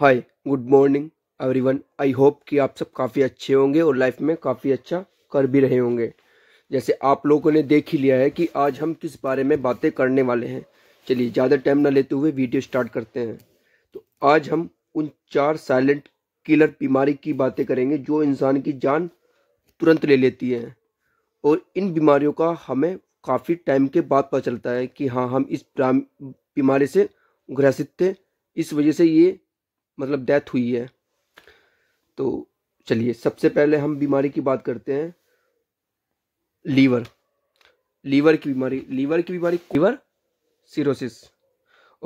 hi good morning everyone I hope कि आप सब काफ़ी अच्छे होंगे और लाइफ में काफ़ी अच्छा कर भी रहे होंगे जैसे आप लोगों ने देख ही लिया है कि आज हम किस बारे में बातें करने वाले हैं चलिए ज़्यादा टाइम ना लेते हुए वीडियो स्टार्ट करते हैं तो आज हम उन चार साइलेंट किलर बीमारी की बातें करेंगे जो इंसान की जान तुरंत ले लेती है और इन बीमारियों का हमें काफ़ी टाइम के बाद पता चलता है कि हाँ हम इस बीमारी से ग्रसित थे इस वजह से ये मतलब डेथ हुई है तो चलिए सबसे पहले हम बीमारी की बात करते हैं लीवर लीवर की बीमारी लीवर की बीमारी लीवर सिरोसिस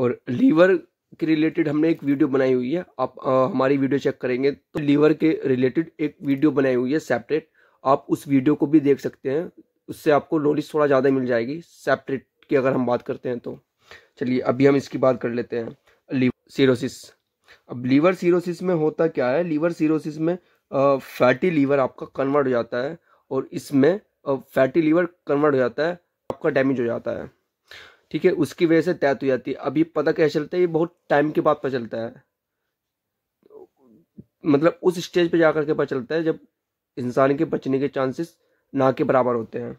और लीवर के रिलेटेड हमने एक वीडियो बनाई हुई है आप आ, हमारी वीडियो चेक करेंगे तो लीवर के रिलेटेड एक वीडियो बनाई हुई है सेपरेट आप उस वीडियो को भी देख सकते हैं उससे आपको नॉलेज थोड़ा ज़्यादा मिल जाएगी सेपरेट की अगर हम बात करते हैं तो चलिए अभी हम इसकी बात कर लेते हैं लीवर सीरोसिस अब लीवर सीरोसिस में होता क्या है लीवर सीरोसिस में फैटी लीवर आपका कन्वर्ट हो जाता है और इसमें फैटी लीवर कन्वर्ट हो जाता है आपका डैमेज हो जाता है ठीक है उसकी वजह से तैत हो जाती है अब ये पता क्या चलता है ये बहुत टाइम के बाद पता चलता है मतलब उस स्टेज पे जाकर के पता चलता है जब इंसान के बचने के चांसेस ना के बराबर होते हैं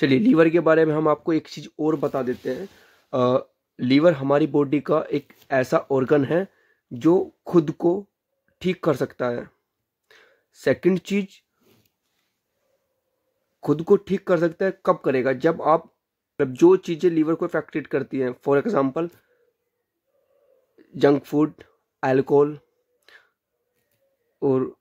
चलिए लीवर के बारे में हम आपको एक चीज़ और बता देते हैं आ, लीवर हमारी बॉडी का एक ऐसा ऑर्गन है जो खुद को ठीक कर सकता है सेकंड चीज खुद को ठीक कर सकता है कब करेगा जब आप जब जो चीज़ें लीवर को इफेक्टेड करती हैं for example junk food alcohol और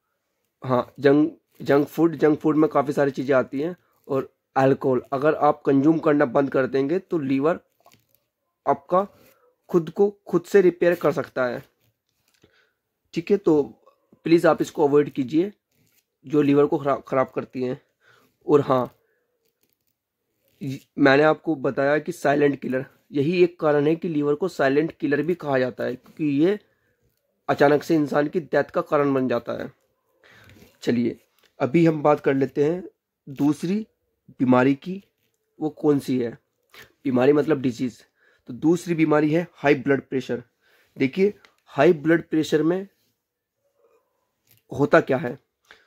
हाँ junk junk food junk food में काफ़ी सारी चीज़ें आती हैं और अल्कोहल अगर आप कंज्यूम करना बंद कर देंगे तो लीवर आपका खुद को खुद से रिपेयर कर सकता है ठीक है तो प्लीज़ आप इसको अवॉइड कीजिए जो लीवर को खराब खराब करती हैं और हाँ मैंने आपको बताया कि साइलेंट किलर यही एक कारण है कि लीवर को साइलेंट किलर भी कहा जाता है क्योंकि ये अचानक से इंसान की डेथ का कारण बन जाता है चलिए अभी हम बात कर लेते हैं दूसरी बीमारी की वो कौन सी है बीमारी मतलब डिजीज़ तो दूसरी बीमारी है हाई ब्लड प्रेशर देखिए हाई ब्लड प्रेशर में होता क्या है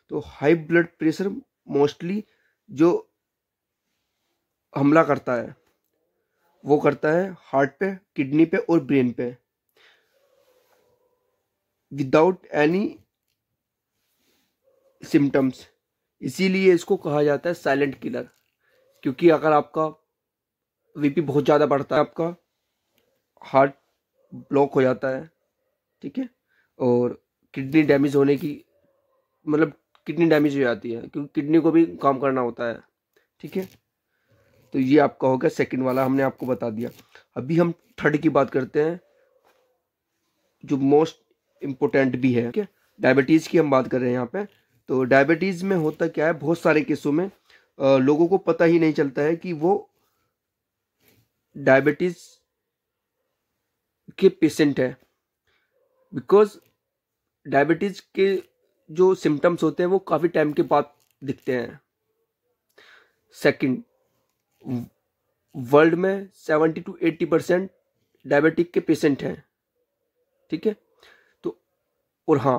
तो हाई ब्लड प्रेशर मोस्टली जो हमला करता है वो करता है हार्ट पे किडनी पे और ब्रेन पे विदाउट एनी सिम्टम्स इसीलिए इसको कहा जाता है साइलेंट किलर क्योंकि अगर आपका वीपी बहुत ज़्यादा बढ़ता है आपका हार्ट ब्लॉक हो जाता है ठीक है और किडनी डैमेज होने की मतलब किडनी डैमेज हो जाती है क्योंकि किडनी को भी काम करना होता है ठीक है तो ये आपका हो गया सेकंड वाला हमने आपको बता दिया अभी हम थर्ड की बात करते हैं जो मोस्ट इम्पोर्टेंट भी है ठीक है डायबिटीज़ की हम बात कर रहे हैं यहाँ पे तो डायबिटीज़ में होता क्या है बहुत सारे केसों में आ, लोगों को पता ही नहीं चलता है कि वो डायबिटीज़ के पेशेंट है बिकॉज डायबिटीज़ के जो सिम्टम्स होते हैं वो काफ़ी टाइम के बाद दिखते हैं सेकंड वर्ल्ड में seventy two eighty percent diabetic के पेशेंट हैं ठीक है तो और हाँ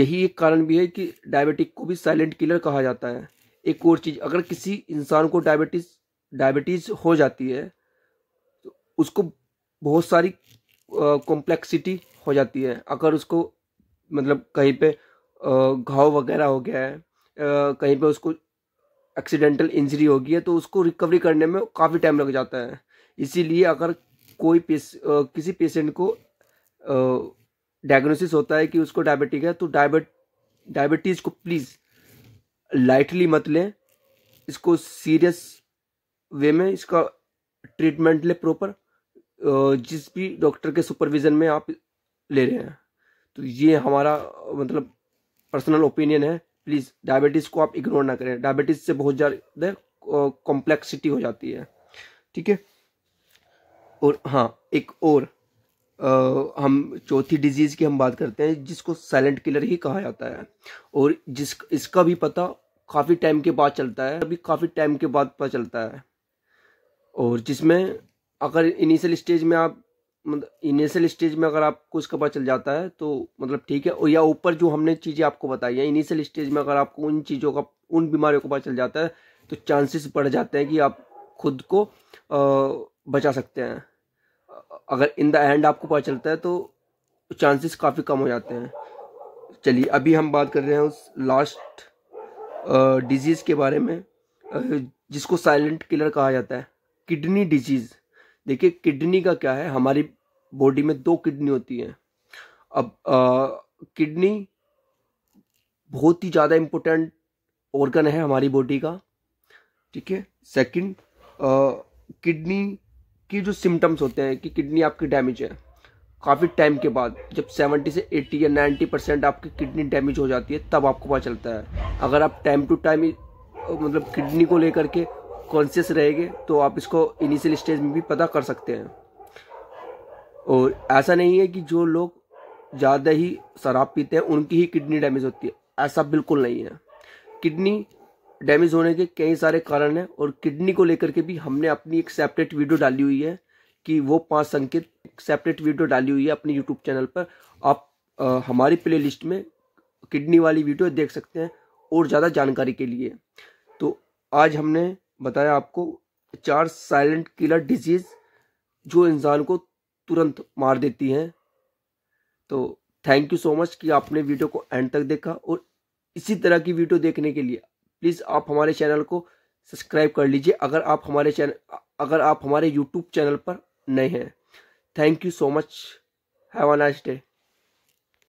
यही एक कारण भी है कि डायबिटिक को भी साइलेंट किलर कहा जाता है एक और चीज़ अगर किसी इंसान को डायबिटीज़ डायबिटीज़ हो जाती है तो उसको बहुत सारी कॉम्प्लेक्सिटी हो जाती है अगर उसको मतलब कहीं पे घाव वगैरह हो गया है कहीं पे उसको एक्सीडेंटल इंजरी होगी है तो उसको रिकवरी करने में काफ़ी टाइम लग जाता है इसीलिए अगर कोई पेस, किसी पेशेंट को डायग्नोसिस होता है कि उसको डायबिटिक है तो डायबिट डायबिटीज़ को प्लीज़ लाइटली मत लें इसको सीरियस वे में इसका ट्रीटमेंट लें प्रॉपर जिस भी डॉक्टर के सुपरविज़न में आप ले रहे हैं तो ये हमारा मतलब पर्सनल ओपिनियन है प्लीज़ डायबिटीज़ को आप इग्नोर ना करें डायबिटीज़ से बहुत ज़्यादा कॉम्प्लेक्सिटी हो जाती है ठीक है और हाँ एक और आ, हम चौथी डिजीज़ की हम बात करते हैं जिसको साइलेंट किलर ही कहा जाता है और जिस इसका भी पता काफ़ी टाइम के बाद चलता है अभी काफ़ी टाइम के बाद पता चलता है और जिसमें अगर इनिशियल स्टेज में आप मतलब इनिशियल स्टेज में अगर आपको इसका पता चल जाता है तो मतलब ठीक है और या ऊपर जो हमने चीज़ें आपको बताई हैं इनिशियल स्टेज में अगर आपको उन चीज़ों का उन बीमारियों को पता चल जाता है तो चांसेस बढ़ जाते हैं कि आप खुद को बचा सकते हैं अगर इन द एंड आपको पता चलता है तो चांसेस काफ़ी कम हो जाते हैं चलिए अभी हम बात कर रहे हैं उस लास्ट डिजीज़ के बारे में जिसको साइलेंट किलर कहा जाता है किडनी डिजीज़ देखिए किडनी का क्या है हमारी बॉडी में दो किडनी होती हैं अब किडनी बहुत ही ज़्यादा इम्पोर्टेंट ऑर्गन है हमारी बॉडी का ठीक है सेकंड किडनी की जो सिम्टम्स होते हैं कि किडनी आपकी डैमेज है काफ़ी टाइम के बाद जब 70 से 80 या 90 परसेंट आपकी किडनी डैमेज हो जाती है तब आपको पता चलता है अगर आप टाइम टू टाइम मतलब किडनी को लेकर के कॉन्शियस रहेंगे तो आप इसको इनिशियल स्टेज में भी पता कर सकते हैं और ऐसा नहीं है कि जो लोग ज़्यादा ही शराब पीते हैं उनकी ही किडनी डैमेज होती है ऐसा बिल्कुल नहीं है किडनी डैमेज होने के कई सारे कारण हैं और किडनी को लेकर के भी हमने अपनी एक सेपरेट वीडियो डाली हुई है कि वो पांच संकेत सेपरेट वीडियो डाली हुई है अपने यूट्यूब चैनल पर आप आ, हमारी प्लेलिस्ट में किडनी वाली वीडियो देख सकते हैं और ज़्यादा जानकारी के लिए तो आज हमने बताया आपको चार साइलेंट किलर डिजीज़ जो इंसान को तुरंत मार देती हैं तो थैंक यू सो मच कि आपने वीडियो को एंड तक देखा और इसी तरह की वीडियो देखने के लिए प्लीज़ आप हमारे चैनल को सब्सक्राइब कर लीजिए अगर आप हमारे चैनल अगर आप हमारे यूट्यूब चैनल पर नए हैं thank you so much have a nice day